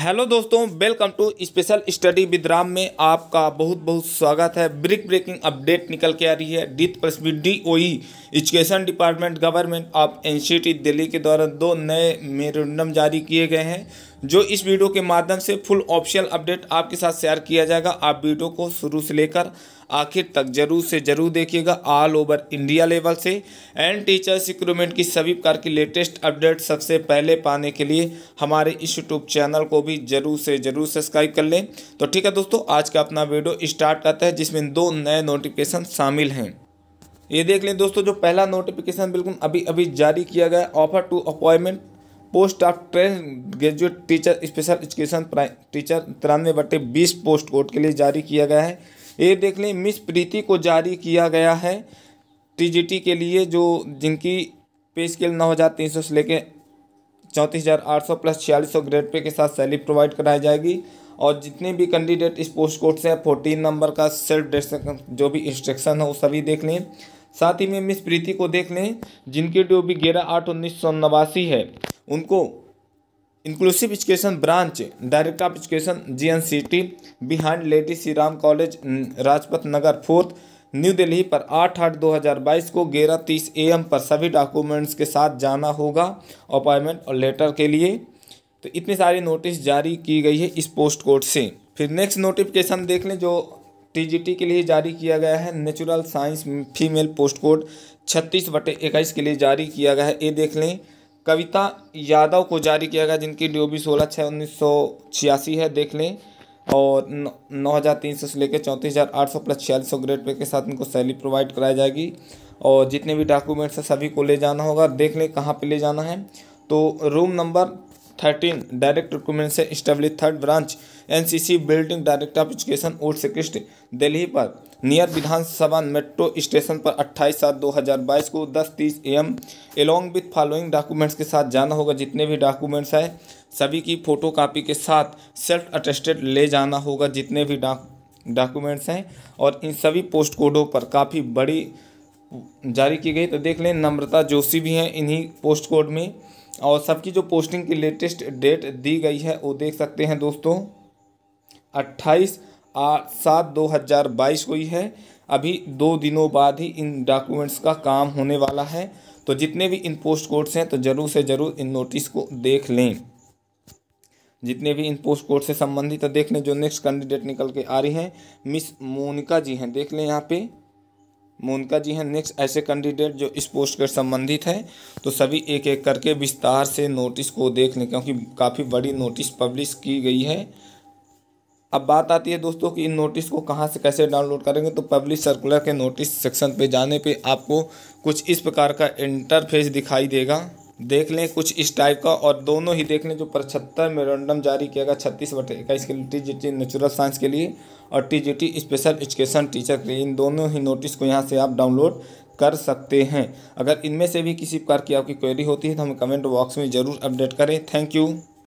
hello दोस्तों welcome to special study with Ram में आपका बहुत बहुत स्वागत है ब्रिक ब्रेकिंग अपडेट निकल के आ रही है डीत पश्चिमी D O education department government of N Delhi के द्वारा दो नए मेरोडम जारी किए गए हैं जो इस वीडियो के माध्यम से फुल ऑप्शियल अपडेट आपके साथ शेयर किया जाएगा आप वीडियो को शुरू से लेकर आखिर तक जरूर से जरूर देखिएगा ऑल ओवर इंडिया लेवल से एंड टीचर्स रिक्रूटमेंट की सभी प्रकार की लेटेस्ट अपडेट सबसे पहले पाने के लिए हमारे इस यूट्यूब चैनल को भी जरूर से जरूर सब्सक्राइब कर लें तो ठीक है दोस्तों आज का अपना वीडियो स्टार्ट करता है जिसमें दो नए नोटिफिकेशन शामिल हैं ये देख लें दोस्तों जो पहला नोटिफिकेशन बिल्कुल अभी अभी जारी किया गया offer to appointment post of train graduate teacher special education teacher तिरानवे बटे बीस पोस्ट कोड के लिए जारी किया गया है ये देख लें मिस प्रीति को जारी किया गया है टीजीटी के लिए जो जिनकी पे स्केल नौ हज़ार तीन सौ से लेकर चौंतीस हज़ार आठ सौ प्लस छियालीस सौ ग्रेड पे के साथ सैलरी प्रोवाइड कराई जाएगी और जितने भी कैंडिडेट इस पोस्ट कोड से फोर्टीन नंबर का सेल्फ डायरेक्शन जो भी इंस्ट्रक्शन है वो सभी देख लें साथ ही में मिस प्रीति को देख लें जिनकी ड्यू भी ग्यारह आठ उन्नीस सौ नवासी है उनको inclusive education branch director of education G N C T behind lady Shri Ram college Rajpath Nagar fourth new Delhi पर आठ आठ दो हज़ार बाईस को ग्यारह तीस ए एम पर सभी डॉक्यूमेंट्स के साथ जाना होगा अपॉइंटमेंट और लेटर के लिए तो इतनी सारी नोटिस जारी की गई है इस पोस्ट कोड से फिर नेक्स्ट नोटिफिकेशन देख लें जो टीजीटी के लिए जारी किया गया है natural science female post code छत्तीस बटे इक्कीस के लिए जारी किया गया है ये देख लें कविता यादव को जारी किया गया जिनकी डी ओ बी सोलह छः उन्नीस सौ छियासी है देख लें और नौ हज़ार तीन सौ से लेकर चौंतीस हज़ार आठ सौ प्लस छियालीस सौ ग्रेड पे के साथ इनको सैलरी प्रोवाइड कराई जाएगी और जितने भी डॉक्यूमेंट्स हैं सभी को ले जाना होगा देख लें कहाँ पे ले जाना है तो room number thirteen direct recruitment से establish third branch NCC building direct of education old secretariat Delhi पर नियर विधानसभा मेट्रो स्टेशन पर 28 सात 2022 को 10:30 तीस A M along with following documents के साथ जाना होगा जितने भी डॉक्यूमेंट्स हैं सभी की फ़ोटो कापी के साथ सेल्फ अटेस्टेड ले जाना होगा जितने भी डॉक्यूमेंट्स हैं और इन सभी पोस्ट कोडों पर काफ़ी बड़ी जारी की गई तो देख लें नम्रता जोशी भी हैं इन्हीं पोस्ट कोड में और सबकी जो पोस्टिंग की लेटेस्ट डेट दी गई है वो देख सकते हैं दोस्तों अट्ठाईस आठ सात दो हज़ार बाईस को ही है अभी दो दिनों बाद ही इन डॉक्यूमेंट्स का काम होने वाला है तो जितने भी इन पोस्ट कोड्स हैं तो ज़रूर से ज़रूर इन नोटिस को देख लें जितने भी इन पोस्ट कोड से संबंधित देख लें जो नेक्स्ट कैंडिडेट निकल के आ रही हैं मिस मोनिका जी हैं देख लें यहाँ पे मोनका जी हैं नेक्स्ट ऐसे कैंडिडेट जो इस पोस्ट के संबंधित हैं तो सभी एक एक करके विस्तार से नोटिस को देख लें क्योंकि काफ़ी बड़ी नोटिस पब्लिश की गई है अब बात आती है दोस्तों कि इन नोटिस को कहाँ से कैसे डाउनलोड करेंगे तो पब्लिश सर्कुलर के नोटिस सेक्शन पे जाने पे आपको कुछ इस प्रकार का इंटरफेस दिखाई देगा देख लें कुछ इस टाइप का और दोनों ही देख लें जो पचहत्तर मेमोरेंडम जारी किया गया छत्तीस बटे इक्कीस के लिए T G T natural science के लिए और T G T special education teacher के लिए इन दोनों ही नोटिस को यहाँ से आप डाउनलोड कर सकते हैं अगर इनमें से भी किसी प्रकार की आपकी क्वेरी होती है तो हमें कमेंट बॉक्स में ज़रूर अपडेट करें थैंक यू